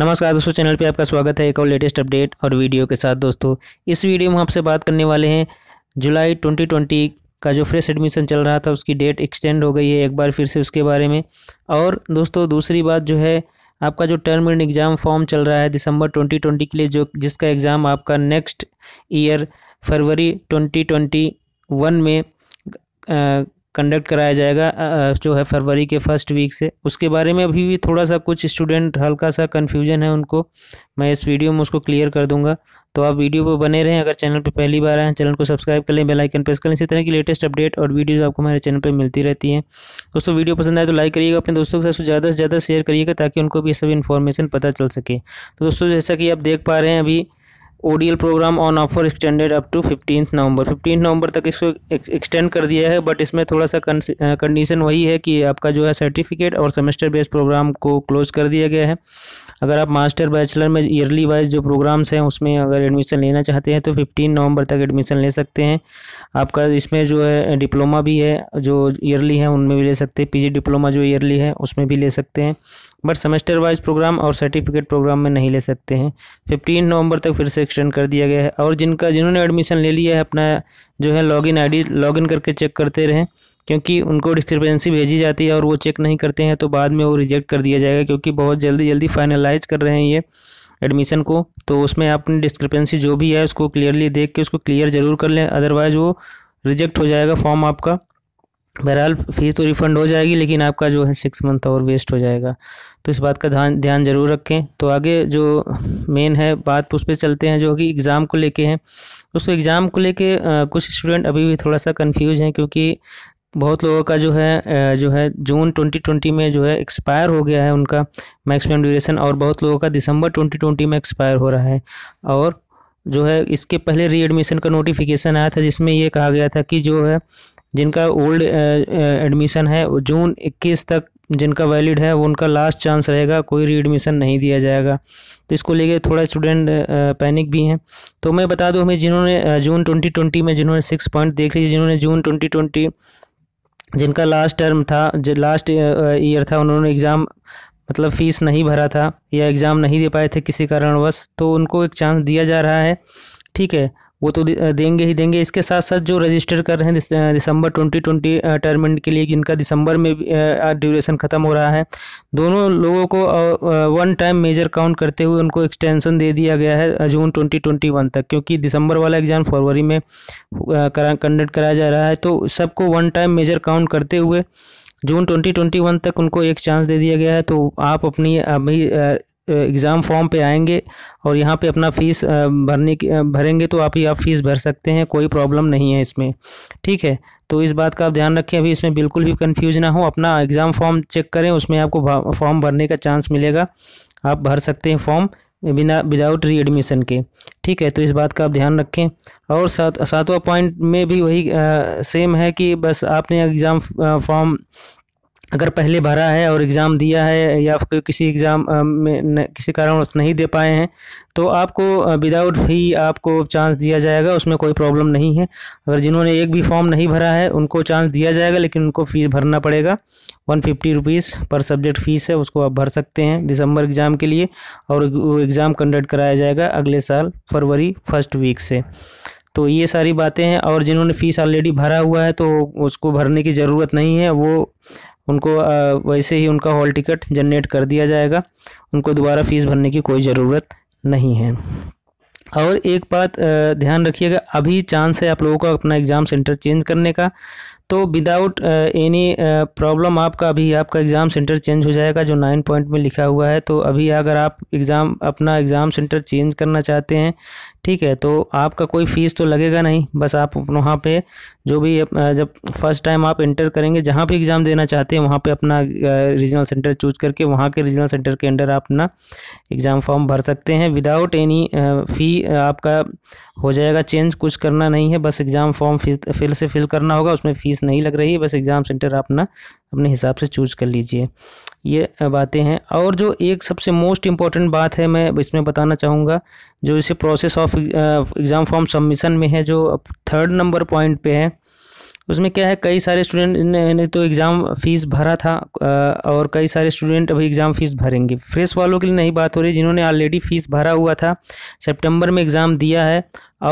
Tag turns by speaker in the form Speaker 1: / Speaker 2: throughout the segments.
Speaker 1: नमस्कार दोस्तों चैनल पे आपका स्वागत है एक और लेटेस्ट अपडेट और वीडियो के साथ दोस्तों इस वीडियो में आपसे बात करने वाले हैं जुलाई 2020 का जो फ्रेश एडमिशन चल रहा था उसकी डेट एक्सटेंड हो गई है एक बार फिर से उसके बारे में और दोस्तों दूसरी बात जो है आपका जो टर्म एंड एग्ज़ाम फॉर्म चल रहा है दिसंबर ट्वेंटी के लिए जो जिसका एग्ज़ाम आपका नेक्स्ट ईयर फरवरी ट्वेंटी में कंडक्ट कराया जाएगा जो है फरवरी के फर्स्ट वीक से उसके बारे में अभी भी थोड़ा सा कुछ स्टूडेंट हल्का सा कन्फ्यूजन है उनको मैं इस वीडियो में उसको क्लियर कर दूंगा तो आप वीडियो पर बने रहें अगर चैनल पर पहली बार आए चैनल को सब्सक्राइब कर लें बेलाइकन प्रेस कर लें इसी तरह की लेटेस्ट अपडेट और वीडियोज़ आपको हमारे चैनल पर मिलती रहती हैं दोस्तों वीडियो पसंद आए तो लाइक करिएगा अपने दोस्तों के साथ ज़्यादा से ज़्यादा शेयर करिएगा ताकि उनको भी सब इन्फॉर्मेशन पता चल सके तो दोस्तों जैसा कि आप देख पा रहे हैं अभी ODL program on offer extended up to fifteen November fifteen नवंबर तक इसको एक्सटेंड कर दिया है बट इसमें थोड़ा सा कंडीशन वही है कि आपका जो है सर्टिफिकेट और सेमेस्टर बेस्ड प्रोग्राम को क्लोज कर दिया गया है अगर आप मास्टर बैचलर में ईयरली वाइज जो प्रोग्राम्स हैं उसमें अगर एडमिशन लेना चाहते हैं तो फिफ्टीन नवंबर तक एडमिशन ले सकते हैं आपका इसमें जो है डिप्लोमा भी है जो ईयरली है उनमें भी ले सकते हैं पीजी डिप्लोमा जो ईयरली है उसमें भी ले सकते हैं बट सेमेस्टर वाइज प्रोग्राम और सर्टिफिकेट प्रोग्राम में नहीं ले सकते हैं फिफ्टीन नवंबर तक फिर से एक्सटेंड कर दिया गया है और जिनका जिन्होंने एडमिशन ले लिया है अपना जो है लॉगिन आईडी लॉगिन करके चेक करते रहें क्योंकि उनको डिस्क्रिपेंसी भेजी जाती है और वो चेक नहीं करते हैं तो बाद में वो रिजेक्ट कर दिया जाएगा क्योंकि बहुत जल्दी जल्दी फाइनलाइज कर रहे हैं ये एडमिशन को तो उसमें आपने डिस्क्रिपेंसी जो भी है उसको क्लियरली देख के उसको क्लियर ज़रूर कर लें अदरवाइज़ वो रिजेक्ट हो जाएगा फॉर्म आपका बहरहाल फ़ीस तो रिफ़ंड हो जाएगी लेकिन आपका जो है सिक्स मंथ और वेस्ट हो जाएगा तो इस बात का ध्यान ध्यान ज़रूर रखें तो आगे जो मेन है बात उस पर चलते हैं जो कि एग्ज़ाम को लेके हैं उस एग्ज़ाम को लेके कुछ स्टूडेंट अभी भी थोड़ा सा कंफ्यूज हैं क्योंकि बहुत लोगों का जो है जो है जून 2020 में जो है एक्सपायर हो गया है उनका मैक्सिमम ड्यूरेशन और बहुत लोगों का दिसंबर 2020 में एक्सपायर हो रहा है और जो है इसके पहले रीएडमिशन का नोटिफिकेशन आया था जिसमें ये कहा गया था कि जो है जिनका ओल्ड एडमिशन है जून 21 तक जिनका वैलिड है वो उनका लास्ट चांस रहेगा कोई रीएडमिशन नहीं दिया जाएगा तो इसको लेके थोड़ा स्टूडेंट पैनिक भी हैं तो मैं बता दूँ हमें जिन्होंने जून 2020 में जिन्होंने सिक्स पॉइंट देख लीजिए जिन्होंने जून 2020 जिनका लास्ट टर्म था जो लास्ट ईयर uh, था उन्होंने एग्ज़ाम मतलब फ़ीस नहीं भरा था या एग्ज़ाम नहीं दे पाए थे किसी कारणवश तो उनको एक चांस दिया जा रहा है ठीक है वो तो देंगे ही देंगे इसके साथ साथ जो रजिस्टर कर रहे हैं दिसंबर ट्वेंटी ट्वेंटी एंड के लिए जिनका दिसंबर में ड्यूरेशन ख़त्म हो रहा है दोनों लोगों को वन टाइम मेजर काउंट करते हुए उनको एक्सटेंशन दे दिया गया है जून ट्वेंटी ट्वेंटी वन तक क्योंकि दिसंबर वाला एग्ज़ाम फरवरी में करा कंडक्ट कराया जा रहा है तो सबको वन टाइम मेजर काउंट करते हुए जून 2021 तक उनको एक चांस दे दिया गया है तो आप अपनी अभी एग्ज़ाम फॉर्म पे आएंगे और यहाँ पे अपना फ़ीस भरने की भरेंगे तो आप ही आप फ़ीस भर सकते हैं कोई प्रॉब्लम नहीं है इसमें ठीक है तो इस बात का आप ध्यान रखें अभी इसमें बिल्कुल भी कन्फ्यूज ना हो अपना एग्ज़ाम फॉर्म चेक करें उसमें आपको फॉर्म भरने का चांस मिलेगा आप भर सकते हैं फॉर्म बिना विदाउट री एडमिशन के ठीक है तो इस बात का आप ध्यान रखें और सात सातवा पॉइंट में भी वही आ, सेम है कि बस आपने एग्ज़ाम फॉर्म अगर पहले भरा है और एग्ज़ाम दिया है या फिर किसी एग्ज़ाम में न, किसी उस नहीं दे पाए हैं तो आपको विदाउट फ़ी आपको चांस दिया जाएगा उसमें कोई प्रॉब्लम नहीं है अगर जिन्होंने एक भी फॉर्म नहीं भरा है उनको चांस दिया जाएगा लेकिन उनको फ़ीस भरना पड़ेगा वन फिफ्टी रुपीज़ पर सब्जेक्ट फ़ीस है उसको आप भर सकते हैं दिसंबर एग्ज़ाम के लिए और वो एग्ज़ाम कंडक्ट कराया जाएगा अगले साल फरवरी फर्स्ट वीक से तो ये सारी बातें हैं और जिन्होंने फ़ीस ऑलरेडी भरा हुआ है तो उसको भरने की ज़रूरत नहीं है वो उनको वैसे ही उनका हॉल टिकट जनरेट कर दिया जाएगा उनको दोबारा फ़ीस भरने की कोई ज़रूरत नहीं है और एक बात ध्यान रखिएगा अभी चांस है आप लोगों का अपना एग्ज़ाम सेंटर चेंज करने का तो विदाउट एनी प्रॉब्लम आपका अभी आपका एग्ज़ाम सेंटर चेंज हो जाएगा जो नाइन पॉइंट में लिखा हुआ है तो अभी अगर आप एग्ज़ाम अपना एग्ज़ाम सेंटर चेंज करना चाहते हैं ठीक है तो आपका कोई फ़ीस तो लगेगा नहीं बस आप वहाँ पे जो भी uh, जब फर्स्ट टाइम आप इंटर करेंगे जहाँ भी एग्ज़ाम देना चाहते हैं वहाँ पर अपना रीजनल सेंटर चूज करके वहाँ के रीजनल सेंटर के अंडर आप अपना एग्ज़ाम फॉर्म भर सकते हैं विदाउट एनी फ़ी आपका हो जाएगा चेंज कुछ करना नहीं है बस एग्ज़ाम फॉर्म फिर से फिल करना होगा उसमें फ़ीस फीस नहीं लग रही है बस एग्ज़ाम सेंटर आप ना अपने हिसाब से चूज कर लीजिए ये बातें हैं और जो एक सबसे मोस्ट इम्पॉर्टेंट बात है मैं इसमें बताना चाहूँगा जो इसे process of exam form submission में है जो थर्ड नंबर पॉइंट पे है उसमें क्या है कई सारे स्टूडेंट ने, ने तो एग्ज़ाम फ़ीस भरा था uh, और कई सारे स्टूडेंट अभी एग्ज़ाम फ़ीस भरेंगे फ्रेश वालों के लिए नहीं बात हो रही जिन्होंने ऑलरेडी फ़ीस भरा हुआ था सितंबर में एग्ज़ाम दिया है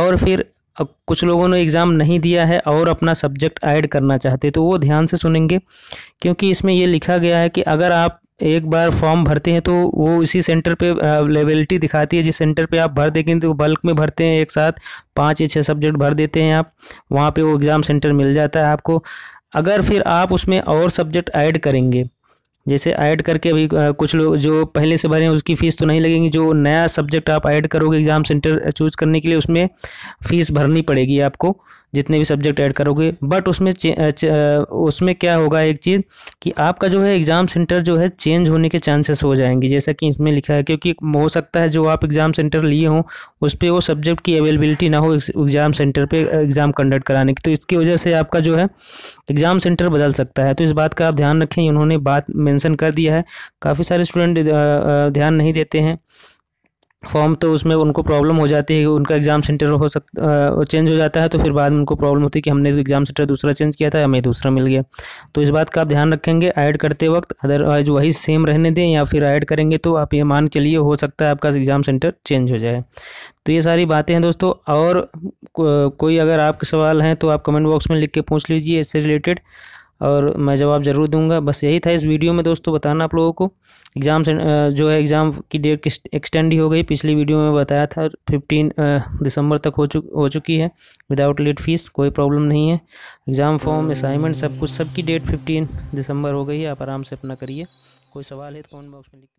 Speaker 1: और फिर अब कुछ लोगों ने एग्ज़ाम नहीं दिया है और अपना सब्जेक्ट ऐड करना चाहते तो वो ध्यान से सुनेंगे क्योंकि इसमें ये लिखा गया है कि अगर आप एक बार फॉर्म भरते हैं तो वो इसी सेंटर पे अवेलेबिलिटी दिखाती है जिस सेंटर पे आप भर देंगे तो बल्क में भरते हैं एक साथ पाँच या छः सब्जेक्ट भर देते हैं आप वहाँ पे वो एग्ज़ाम सेंटर मिल जाता है आपको अगर फिर आप उसमें और सब्जेक्ट ऐड करेंगे जैसे ऐड करके अभी कुछ लोग जो पहले से भरे हैं उसकी फ़ीस तो नहीं लगेगी जो नया सब्जेक्ट आप ऐड करोगे एग्ज़ाम सेंटर चूज़ करने के लिए उसमें फ़ीस भरनी पड़ेगी आपको जितने भी सब्जेक्ट ऐड करोगे बट उसमें उसमें क्या होगा एक चीज़ कि आपका जो है एग्ज़ाम सेंटर जो है चेंज होने के चांसेस हो जाएंगे जैसा कि इसमें लिखा है क्योंकि हो सकता है जो आप एग्ज़ाम सेंटर लिए हों उस पर वो सब्जेक्ट की अवेलेबिलिटी ना हो एग्ज़ाम सेंटर पर एग्ज़ाम कंडक्ट कराने की तो इसकी वजह से आपका जो है एग्ज़ाम सेंटर बदल सकता है तो इस बात का आप ध्यान रखें उन्होंने बात मैंसन कर दिया है काफ़ी सारे स्टूडेंट ध्यान नहीं देते हैं फॉर्म तो उसमें उनको प्रॉब्लम हो जाती है उनका एग्ज़ाम सेंटर हो सकता चेंज हो जाता है तो फिर बाद में उनको प्रॉब्लम होती है कि हमने तो एग्ज़ाम सेंटर दूसरा चेंज किया था हमें दूसरा मिल गया तो इस बात का आप ध्यान रखेंगे ऐड करते वक्त अदरवाइज वही सेम रहने दें या फिर ऐड करेंगे तो आप ये मान चलिए हो सकता है आपका एग्ज़ाम सेंटर चेंज हो जाए तो ये सारी बातें हैं दोस्तों और कोई अगर आपके सवाल हैं तो आप कमेंट बॉक्स में लिख के पूछ लीजिए इससे रिलेटेड और मैं जवाब ज़रूर दूंगा बस यही था इस वीडियो में दोस्तों बताना आप लोगों को एग्ज़ाम जो है एग्ज़ाम की डेट एक्सटेंड ही हो गई पिछली वीडियो में बताया था फिफ्टीन दिसंबर तक हो चुक हो चुकी है विदाउट लेट फीस कोई प्रॉब्लम नहीं है एग्ज़ाम फॉर्म असाइनमेंट सब कुछ सबकी डेट फिफ्टीन दिसंबर हो गई है आप आराम से अपना करिए कोई सवाल है तो कॉमेंट बॉक्स में लिखिए